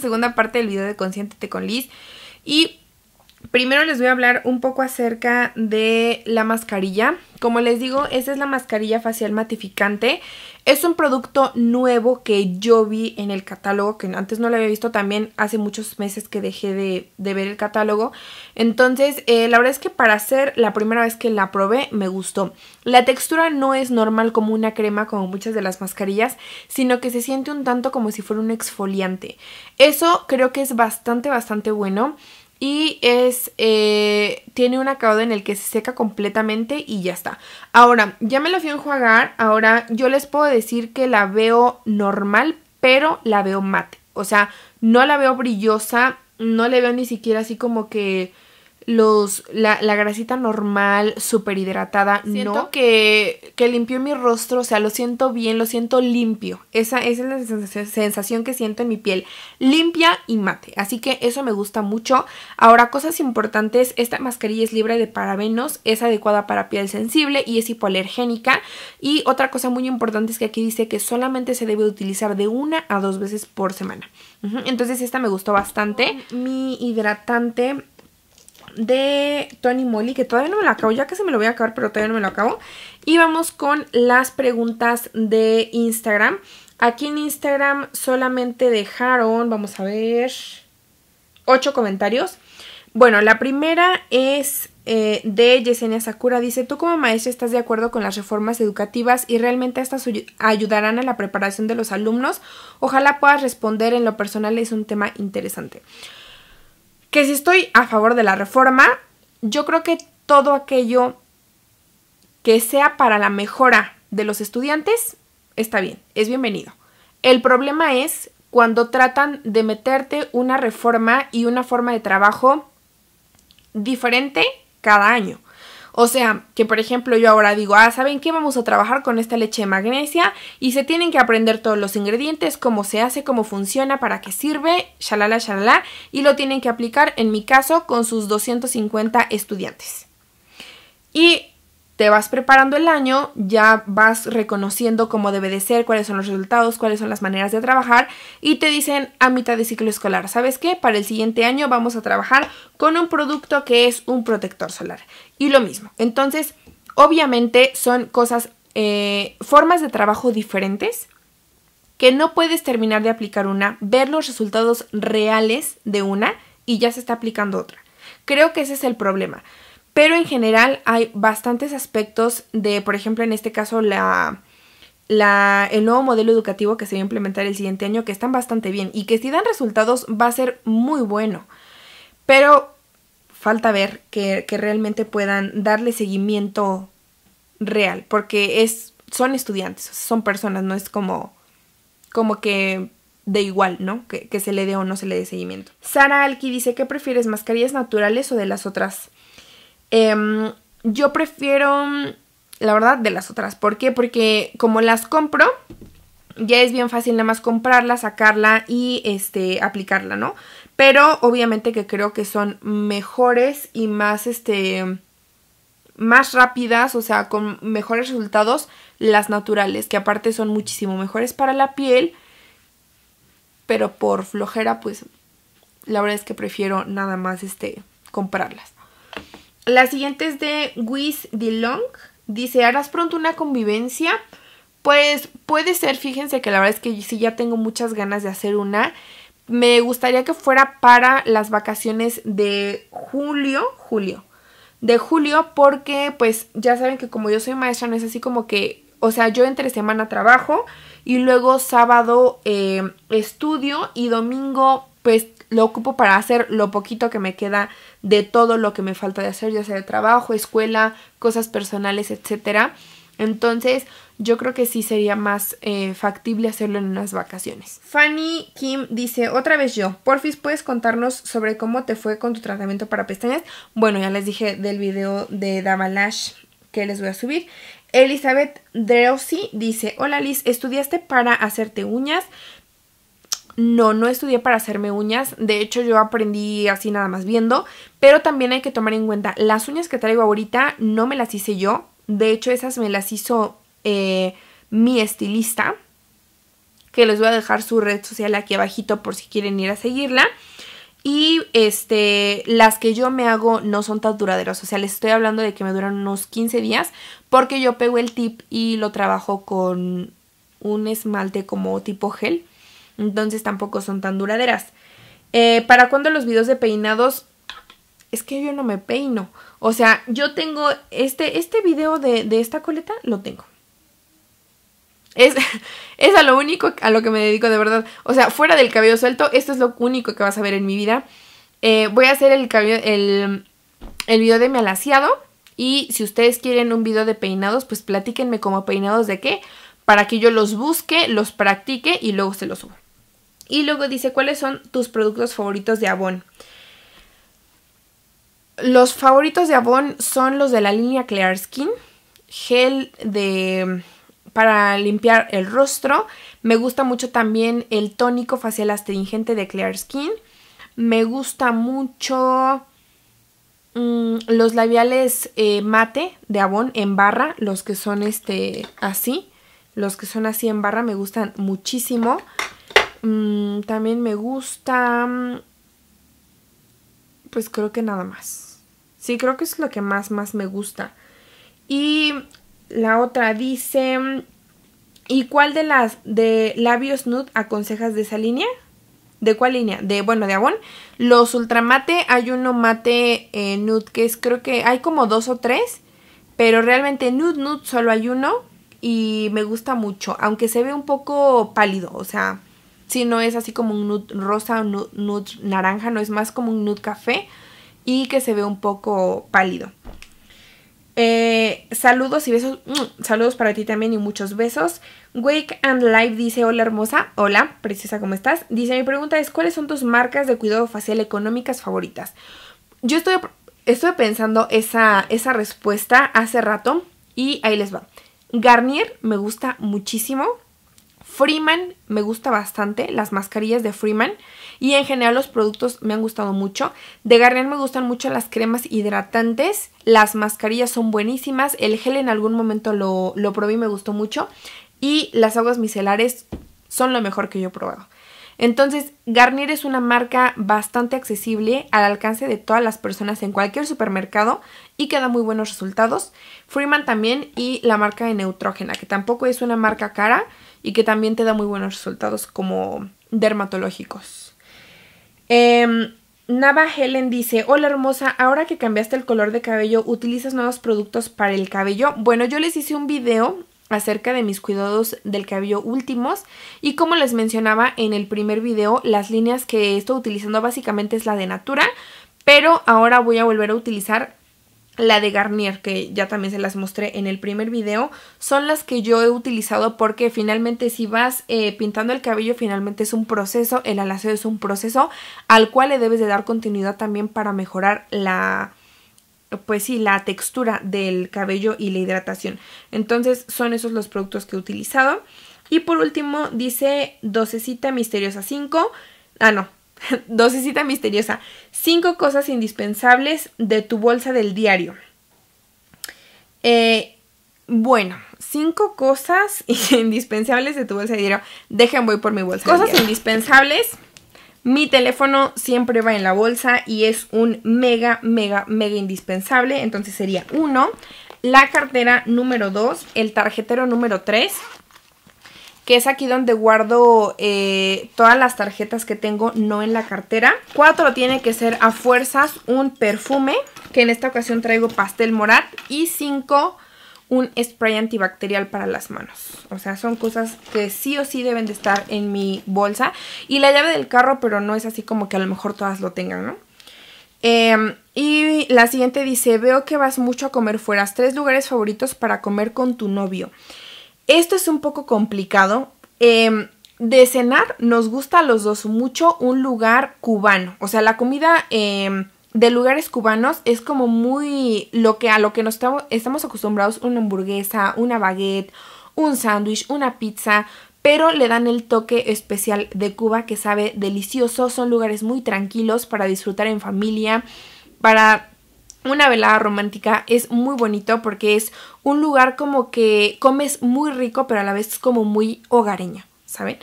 segunda parte del video de Consiéntete con Liz. Y Primero les voy a hablar un poco acerca de la mascarilla. Como les digo, esa es la mascarilla facial matificante. Es un producto nuevo que yo vi en el catálogo, que antes no lo había visto también hace muchos meses que dejé de, ver el catálogo. Entonces, eh, la verdad es que para hacer la primera vez que la probé me gustó. La textura no es normal como una crema, como muchas de las mascarillas, sino que se siente un tanto como si fuera un exfoliante. Eso creo que es bastante, bastante bueno y es eh, tiene un acabado en el que se seca completamente y ya está. Ahora, ya me lo fui a enjuagar, ahora yo les puedo decir que la veo normal, pero la veo mate. O sea, no la veo brillosa, no le veo ni siquiera así como que los, la, grasita normal, súper hidratada, no que, que limpió mi rostro, o sea, lo siento bien, lo siento limpio. Esa, es la sensación, sensación que siento en mi piel, limpia y mate. Así que eso me gusta mucho. Ahora, cosas importantes, esta mascarilla es libre de parabenos, es adecuada para piel sensible y es hipoalergénica. Y otra cosa muy importante es que aquí dice que solamente se debe utilizar de una a dos veces por semana. Entonces esta me gustó bastante. Mi hidratante de Tony Molly, que todavía no me lo acabo, ya que se me lo voy a acabar, pero todavía no me lo acabo. Y vamos con las preguntas de Instagram. Aquí en Instagram solamente dejaron, vamos a ver, ocho comentarios. Bueno, la primera es eh, de Yesenia Sakura. Dice, ¿tú como maestra estás de acuerdo con las reformas educativas y realmente estas ayudarán a la preparación de los alumnos? Ojalá puedas responder en lo personal, es un tema interesante que si estoy a favor de la reforma, yo creo que todo aquello que sea para la mejora de los estudiantes está bien, es bienvenido. El problema es cuando tratan de meterte una reforma y una forma de trabajo diferente cada año. O sea, que por ejemplo yo ahora digo, ah, ¿saben qué? Vamos a trabajar con esta leche de magnesia y se tienen que aprender todos los ingredientes, cómo se hace, cómo funciona, para qué sirve, shalala, shalala, y lo tienen que aplicar, en mi caso, con sus 250 estudiantes. Y te vas preparando el año, ya vas reconociendo cómo debe de ser, cuáles son los resultados, cuáles son las maneras de trabajar y te dicen a mitad de ciclo escolar, ¿sabes qué? Para el siguiente año vamos a trabajar con un producto que es un protector solar. Y lo mismo. Entonces, obviamente son cosas, eh, formas de trabajo diferentes que no puedes terminar de aplicar una, ver los resultados reales de una y ya se está aplicando otra. Creo que ese es el problema. Pero en general hay bastantes aspectos de, por ejemplo, en este caso, la, el nuevo modelo educativo que se va a implementar el siguiente año, que están bastante bien y que si dan resultados va a ser muy bueno. Pero falta ver que, realmente puedan darle seguimiento real, porque es, son estudiantes, son personas, no es como, como que de igual, ¿no? Que, que se le dé o no se le dé seguimiento. Sara Alki dice, ¿qué prefieres, mascarillas naturales o de las otras? Em, yo prefiero, mm, la verdad, de las otras. ¿Por qué? Porque como las compro, ya es bien fácil nada más comprarla, sacarla y este, aplicarla, ¿no? Pero obviamente que creo que son mejores y más, este, más rápidas, o sea, con mejores resultados las naturales, que aparte son muchísimo mejores para la piel, pero por flojera, pues la verdad es que prefiero nada más, este, comprarlas. La siguiente es de Wiz DeLong. Dice, ¿harás pronto una convivencia? Pues puede ser, fíjense que la verdad es que sí ya tengo muchas ganas de hacer una. Me gustaría que fuera para las vacaciones de julio, julio, de julio, porque pues ya saben que como yo soy maestra, no es así como que, o sea, yo entre semana trabajo y luego sábado eh, estudio y domingo pues lo ocupo para hacer lo poquito que me queda de todo lo que me falta de hacer, ya sea de trabajo, escuela, cosas personales, etc. Entonces, yo creo que sí sería más eh, factible hacerlo en unas vacaciones. Fanny Kim dice, otra vez yo, porfis, ¿puedes contarnos sobre cómo te fue con tu tratamiento para pestañas? Bueno, ya les dije del video de Davalash que les voy a subir. Elizabeth Drewsi dice, hola Liz, ¿estudiaste para hacerte uñas? No, no estudié para hacerme uñas, de hecho yo aprendí así nada más viendo, pero también hay que tomar en cuenta, las uñas que traigo ahorita no me las hice yo, de hecho esas me las hizo eh, mi estilista, que les voy a dejar su red social aquí abajito por si quieren ir a seguirla. Y este, las que yo me hago no son tan duraderas, o sea, les estoy hablando de que me duran unos 15 días porque yo pego el tip y lo trabajo con un esmalte como tipo gel entonces tampoco son tan duraderas. Eh, ¿Para cuándo los videos de peinados? Es que yo no me peino. O sea, yo tengo este, este video de, esta coleta, lo tengo. Es, es, a lo único a lo que me dedico de verdad. O sea, fuera del cabello suelto, esto es lo único que vas a ver en mi vida. Eh, voy a hacer el, el, video de mi alaciado. Y si ustedes quieren un video de peinados, pues platíquenme como peinados de qué. Para que yo los busque, los practique y luego se los suba. Y luego dice cuáles son tus productos favoritos de Avon. Los favoritos de Avon son los de la línea Clear Skin, gel de para limpiar el rostro. Me gusta mucho también el tónico facial astringente de Clear Skin. Me gusta mucho mm, los labiales eh, mate de Avon en barra, los que son este así, los que son así en barra me gustan muchísimo. Mm, también me gusta... Mm, pues creo que nada más. Sí, creo que es lo que más, más me gusta. Y la otra dice... Mm, ¿Y cuál de las de labios nude aconsejas de esa línea? ¿De cuál línea? De, bueno, de Avon. Los ultramate, hay uno mate eh, nude que es, creo que hay como dos o tres. Pero realmente nude nude solo hay uno. Y me gusta mucho, aunque se ve un poco pálido, o sea, si no es así como un nude rosa o nude, naranja, no es más como un nude café y que se ve un poco pálido. Eh, saludos y besos. Mm, saludos para ti también y muchos besos. Wake and Life dice: Hola hermosa. Hola, preciosa, ¿cómo estás? Dice: Mi pregunta es: ¿Cuáles son tus marcas de cuidado facial económicas favoritas? Yo estoy, estoy pensando esa, esa respuesta hace rato y ahí les va. Garnier me gusta muchísimo. Freeman me gusta bastante, las mascarillas de Freeman y en general los productos me han gustado mucho. De Garnier me gustan mucho las cremas hidratantes, las mascarillas son buenísimas, el gel en algún momento lo, lo probé y me gustó mucho y las aguas micelares son lo mejor que yo he probado. Entonces, Garnier es una marca bastante accesible al alcance de todas las personas en cualquier supermercado y que da muy buenos resultados. Freeman también y la marca de Neutrógena, que tampoco es una marca cara, y que también te da muy buenos resultados como dermatológicos. Em, Nava Helen dice, hola hermosa, ahora que cambiaste el color de cabello, ¿utilizas nuevos productos para el cabello? Bueno, yo les hice un video acerca de mis cuidados del cabello últimos y como les mencionaba en el primer video, las líneas que estoy utilizando básicamente es la de Natura, pero ahora voy a volver a utilizar la de Garnier, que ya también se las mostré en el primer video, son las que yo he utilizado porque finalmente si vas eh, pintando el cabello, finalmente es un proceso, el alaceo es un proceso al cual le debes de dar continuidad también para mejorar la, pues sí, la textura del cabello y la hidratación. Entonces son esos los productos que he utilizado. Y por último dice docecita misteriosa 5, ah no, dosisita misteriosa. Cinco cosas indispensables de tu bolsa del diario. Eh, bueno, cinco cosas indispensables de tu bolsa de diario. Dejen, voy por mi bolsa. Cosas indispensables. Mi teléfono siempre va en la bolsa y es un mega, mega, mega indispensable. Entonces sería uno. La cartera número dos. El tarjetero número tres que es aquí donde guardo eh, todas las tarjetas que tengo, no en la cartera. Cuatro tiene que ser a fuerzas un perfume, que en esta ocasión traigo pastel morat. Y cinco, un spray antibacterial para las manos. O sea, son cosas que sí o sí deben de estar en mi bolsa. Y la llave del carro, pero no es así como que a lo mejor todas lo tengan, ¿no? Em, y la siguiente dice, veo que vas mucho a comer fuera. Tres lugares favoritos para comer con tu novio. Esto es un poco complicado. Em, de cenar nos gusta a los dos mucho un lugar cubano. O sea, la comida em, de lugares cubanos es como muy lo que a lo que nos estamos acostumbrados, una hamburguesa, una baguette, un sándwich, una pizza, pero le dan el toque especial de Cuba que sabe delicioso. Son lugares muy tranquilos para disfrutar en familia, para una velada romántica es muy bonito porque es un lugar como que comes muy rico, pero a la vez es como muy hogareña, ¿saben?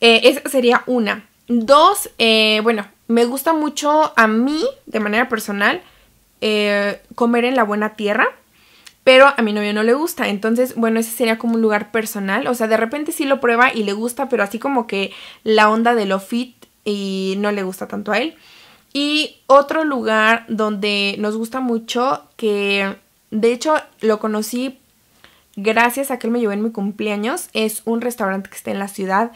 Eh, esa sería una. Dos, eh, bueno, me gusta mucho a mí, de manera personal, eh, comer en la buena tierra. Pero a mi novio no le gusta, entonces, bueno, ese sería como un lugar personal. O sea, de repente sí lo prueba y le gusta, pero así como que la onda de lo fit y no le gusta tanto a él. Y otro lugar donde nos gusta mucho, que de hecho lo conocí gracias a que él me llevó en mi cumpleaños, es un restaurante que está en la ciudad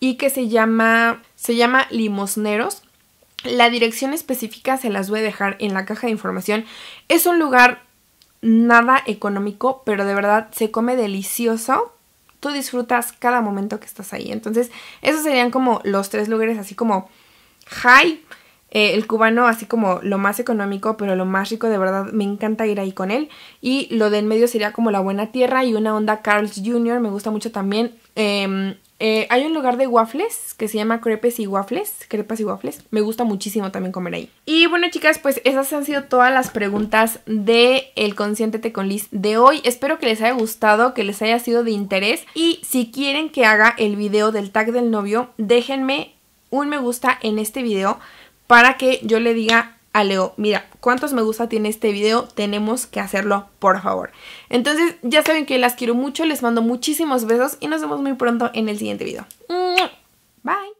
y que se llama, se llama Limosneros. La dirección específica se las voy a dejar en la caja de información. Es un lugar nada económico, pero de verdad se come delicioso. Tú disfrutas cada momento que estás ahí. Entonces, esos serían como los tres lugares así como high eh, el cubano, así como lo más económico, pero lo más rico, de verdad, me encanta ir ahí con él. Y lo de en medio sería como la buena tierra y una onda Carl's Jr., me gusta mucho también. Em, eh, hay un lugar de waffles que se llama Crepes y Waffles, Crepas y Waffles. Me gusta muchísimo también comer ahí. Y bueno, chicas, pues esas han sido todas las preguntas de El Te con Liz de hoy. Espero que les haya gustado, que les haya sido de interés. Y si quieren que haga el video del tag del novio, déjenme un me gusta en este video para que yo le diga a Leo, mira, ¿cuántos me gusta tiene este video? Tenemos que hacerlo, por favor. Entonces, ya saben que las quiero mucho, les mando muchísimos besos y nos vemos muy pronto en el siguiente video. Bye.